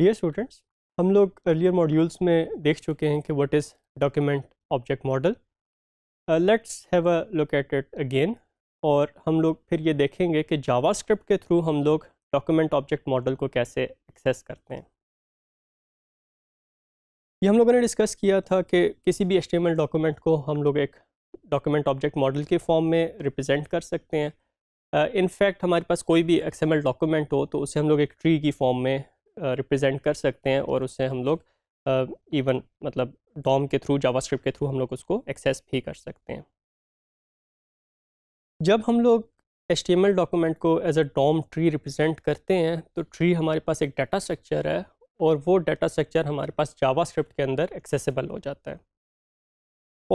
dear students हम लोग earlier modules में देख चुके हैं कि what is document object model let's have a located again और हम लोग फिर ये देखेंगे कि जावास्क्रिप्ट के थ्रू हम लोग डॉक्यूमेंट ऑब्जेक्ट मॉडल को कैसे एक्सेस करते हैं ये हम लोगों ने डिस्कस किया था कि किसी भी एच डॉक्यूमेंट को हम लोग एक डॉक्यूमेंट ऑब्जेक्ट मॉडल के फॉर्म में रिप्रेजेंट कर सकते हैं इनफैक्ट uh, हमारे पास कोई भी एक्सएमएल डॉक्यूमेंट हो तो उसे हम लोग एक ट्री की फॉर्म में रिप्रेजेंट कर सकते हैं और उससे हम लोग इवन मतलब डॉम के थ्रू जावास्क्रिप्ट के थ्रू हम लोग उसको एक्सेस भी कर सकते हैं जब हम लोग एच डॉक्यूमेंट को as a DOM tree represent करते हैं तो ट्री हमारे पास एक डाटा स्ट्रक्चर है और वो डाटा स्ट्रक्चर हमारे पास जावास्क्रिप्ट के अंदर एक्सेसिबल हो जाता है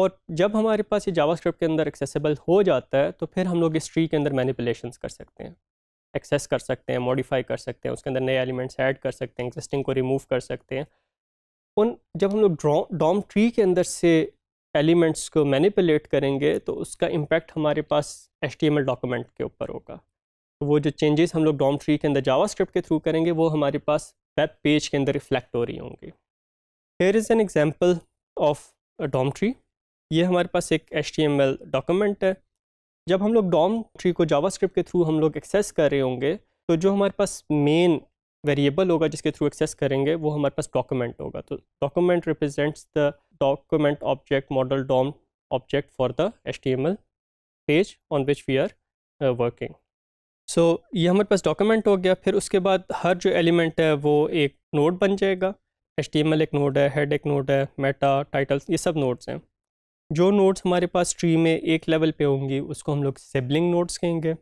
और जब हमारे पास ये जावास्क्रिप्ट के अंदर एक्सेसिबल हो जाता है तो फिर हम लोग इस ट्री के अंदर मैनिपुलेशंस कर सकते हैं एक्सेस कर सकते हैं मॉडिफाई कर सकते हैं उसके अंदर नए एलिमेंट्स ऐड कर सकते हैं एक्जिस्टिंग को रिमूव कर सकते हैं उन जब हम लोग डॉम ट्री के अंदर से एलिमेंट्स को मैनिपुलेट करेंगे तो उसका इम्पैक्ट हमारे पास एच डॉक्यूमेंट के ऊपर होगा तो वो जो चेंजेस हम लोग डॉम ट्री के अंदर जावा के थ्रू करेंगे वो हमारे पास वेब पेज के अंदर रिफ्लेक्ट हो रही होंगी here is an example of DOM tree ये हमारे पास एक एच डॉक्यूमेंट है जब हम लोग डॉम ट्री को जावास्क्रिप्ट के थ्रू हम लोग एक्सेस कर रहे होंगे तो जो हमारे पास मेन वेरिएबल होगा जिसके थ्रू एक्सेस करेंगे वो हमारे पास डॉक्यूमेंट होगा तो document represents the document object model DOM object for the H page on which we are working so ये हमारे पास डॉक्यूमेंट हो गया फिर उसके बाद हर जो एलिमेंट है वो एक नोड बन जाएगा एच एक नोड है हेड एक नोड है मेटा टाइटल्स ये सब नोड्स हैं जो नोट्स हमारे पास ट्री में एक लेवल पे होंगी उसको हम लोग सिबलिंग नोट्स कहेंगे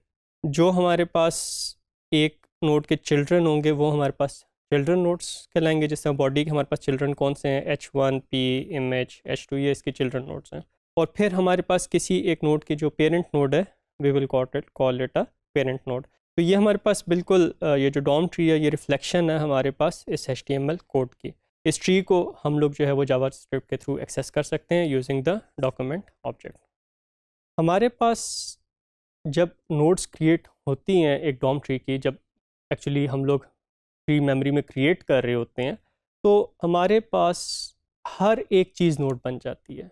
जो हमारे पास एक नोट के चिल्ड्रन होंगे वो हमारे पास चिल्ड्रन नोट्स कहलाएंगे जैसे बॉडी के हमारे पास चिल्ड्रन कौन से हैं H one P M H H two ये इसके चिल्ड्रन नोट्स हैं और फिर हमारे पास किसी एक नोट के जो पेरेंट नोड है we will caught it call it a parent node तो ये हमारे पास बिल्कुल ये जो डॉम ट्री है ये रिफ्लेक्शन है हमारे पास इस H T M L code की इस ट्री को हम लोग जो है वो जावा स्क्रिप्ट के थ्रू एक्सेस कर सकते हैं यूजिंग द डॉक्यूमेंट ऑब्जेक्ट हमारे पास जब नोट्स क्रिएट होती हैं एक डॉम ट्री की जब एक्चुअली हम लोग ट्री मेमोरी में क्रिएट कर रहे होते हैं तो हमारे पास हर एक चीज़ नोट बन जाती है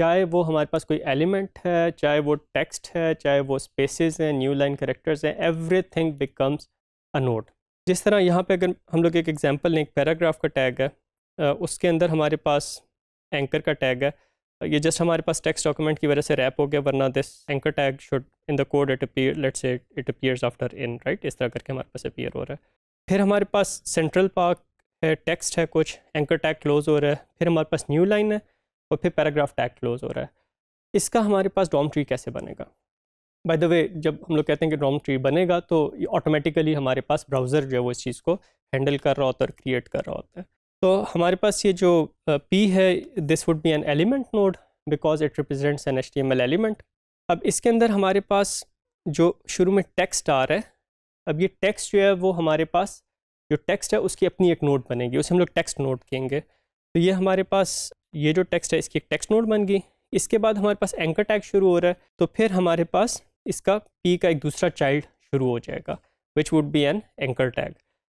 चाहे वो हमारे पास कोई एलिमेंट है चाहे वो टेक्स्ट है चाहे वो स्पेसेस हैं न्यू लाइन करेक्टर्स हैं थिंग बिकम्स अ नोट जिस तरह यहाँ पे अगर हम लोग एक एग्जांपल लें एक पैराग्राफ का टैग है उसके अंदर हमारे पास एंकर का टैग है ये जस्ट हमारे पास टेक्स्ट डॉक्यूमेंट की वजह से रैप हो गया वरना this anchor tag should in the code it appear let's say it appears after in right इस तरह करके हमारे पास अपीयर हो रहा है फिर हमारे पास सेंट्रल पार्क है टेक्स्ट है कुछ एंकर टैग क्लोज हो रहा है फिर हमारे पास न्यू लाइन है और फिर पैराग्राफ टैग क्लोज हो रहा है इसका हमारे पास डॉम ट्री कैसे बनेगा बाय द वे जब हम लोग कहते हैं कि डॉम ट्री बनेगा तो ये ऑटोमेटिकली हमारे पास ब्राउज़र जो है वो इस चीज़ को हैंडल कर रहा होता है और क्रिएट कर रहा होता है तो हमारे पास ये जो P है this would be an element node because it represents an H element अब इसके अंदर हमारे पास जो शुरू में टेक्स्ट आ रहा है अब ये टेक्स्ट जो है वो हमारे पास जो टेक्स्ट है उसकी अपनी एक नोट बनेगी उसे हम लोग टेक्स्ट नोट कहेंगे तो ये हमारे पास ये जो टेक्स्ट है इसकी एक टेक्स्ट नोट बन गई इसके बाद हमारे पास एंकर टैग शुरू हो रहा है तो फिर हमारे पास इसका पी का एक दूसरा चाइल्ड शुरू हो जाएगा which would be an anchor tag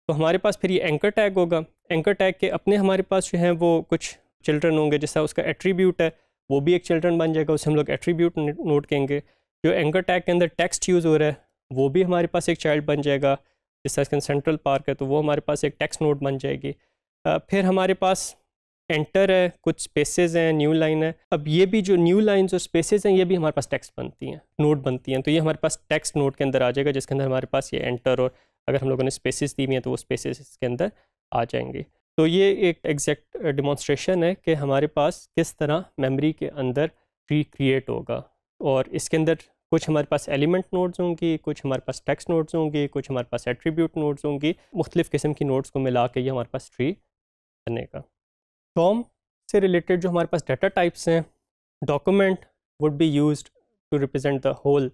तो हमारे पास फिर ये एंकर टैग होगा एंकर टैग के अपने हमारे पास जो हैं वो कुछ चिल्ड्रन होंगे जैसा उसका एट्रीब्यूट है वो भी एक चिल्ड्रन बन जाएगा उसे हम लोग एट्रीब्यूट नोट कहेंगे जो एंकर टैग के अंदर टेक्स्ट यूज़ हो रहा है वो भी हमारे पास एक चाइल्ड बन जाएगा जैसा इसके सेंट्रल पार्क है तो वो हमारे पास एक टेक्स्ट नोट बन जाएगी फिर हमारे पास एंटर है कुछ स्पेसेस हैं न्यू लाइन है अब ये भी जो न्यू लाइन और स्पेसेस हैं ये भी हमारे पास टेक्स्ट बनती हैं नोट बनती हैं तो ये हमारे पास टेक्स्ट नोट के अंदर आ जाएगा जिसके अंदर हमारे पास ये एंटर और अगर हम लोगों ने स्पेसिस दी हुई हैं तो वो स्पेसिस इसके अंदर आ जाएंगे तो ये एक एग्जैक्ट डिमॉन्स्ट्रेशन है कि हमारे पास किस तरह मेमोरी के अंदर ट्री क्रिएट होगा और इसके अंदर कुछ हमारे पास एलिमेंट नोट्स होंगी कुछ हमारे पास टेक्स्ट नोट्स होंगी कुछ हमारे पास एट्रीब्यूट नोट्स होंगी मुख्तलिफ़ किस्म की नोट्स को मिला के ये हमारे पास ट्री बनेगा टॉम से रिलेटेड जो हमारे पास डाटा टाइप्स हैं document would be use to represent the whole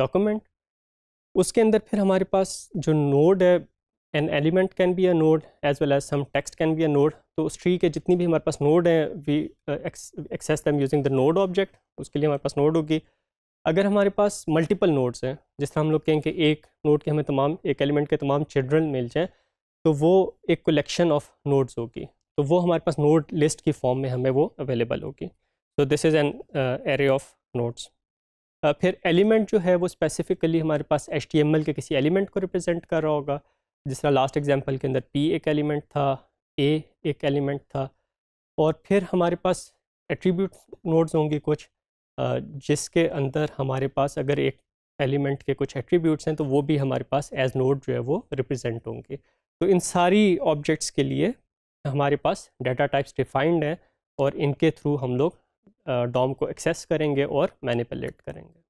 document उसके अंदर फिर हमारे पास जो नोड है an element can be a node as well as some text can be a node तो उस ट्री के जितनी भी हमारे पास नोड हैं we access them using the node object उसके लिए हमारे पास नोड होगी अगर हमारे पास मल्टीपल नोड्स हैं जिस तरह हम लोग कहें कि एक नोड के हमें तमाम एक एलिमेंट के तमाम चिल्ड्रन मिल जाएँ तो वो एक कलेक्शन ऑफ नोड्स होगी तो वो हमारे पास नोड लिस्ट की फॉर्म में हमें वो अवेलेबल होगी तो this is an array of nodes फिर एलिमेंट जो है वो स्पेसिफिकली हमारे पास एच के किसी एलिमेंट को रिप्रेजेंट कर रहा होगा जिस तरह लास्ट एग्जांपल के अंदर पी एक एलिमेंट था ए एक एलिमेंट था और फिर हमारे पास एट्रीब्यूट नोड्स होंगे कुछ जिसके अंदर हमारे पास अगर एक एलिमेंट के कुछ एट्रीब्यूट्स हैं तो वो भी हमारे पास एज नोड जो है वो रिप्रजेंट होंगे तो इन सारी ऑब्जेक्ट्स के लिए हमारे पास डाटा टाइप्स डिफाइंड हैं और इनके थ्रू हम लोग डॉम को एक्सेस करेंगे और मैनिपुलेट करेंगे